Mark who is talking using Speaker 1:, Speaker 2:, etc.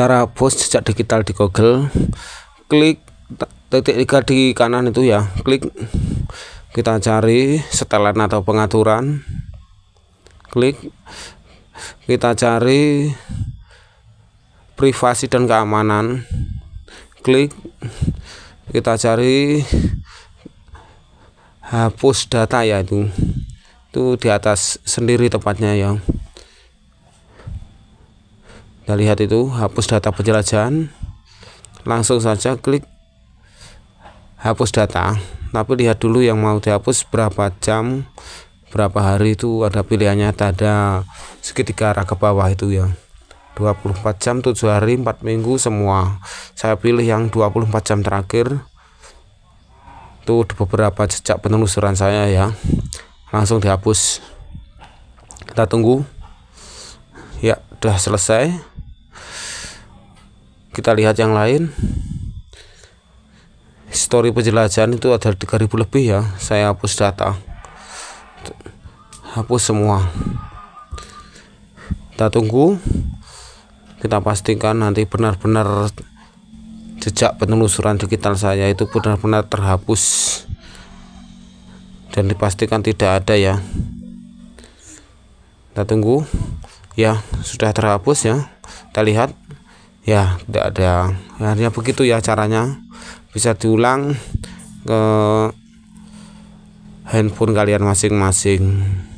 Speaker 1: cara post jejak digital di Google klik titik tiga di kanan itu ya klik kita cari setelan atau pengaturan klik kita cari privasi dan keamanan klik kita cari hapus data ya itu itu di atas sendiri tempatnya yang kita lihat itu hapus data penjelajahan langsung saja klik hapus data tapi lihat dulu yang mau dihapus berapa jam berapa hari itu ada pilihannya ada segitiga arah ke bawah itu ya 24 jam 7 hari 4 minggu semua saya pilih yang 24 jam terakhir itu beberapa jejak penelusuran saya ya langsung dihapus kita tunggu ya sudah selesai kita lihat yang lain story penjelajahan itu ada 3000 lebih ya saya hapus data hapus semua kita tunggu kita pastikan nanti benar-benar jejak penelusuran digital saya itu benar-benar terhapus dan dipastikan tidak ada ya kita tunggu ya sudah terhapus ya kita lihat
Speaker 2: ya tidak ada
Speaker 1: hanya ya, begitu ya caranya bisa diulang ke handphone kalian masing-masing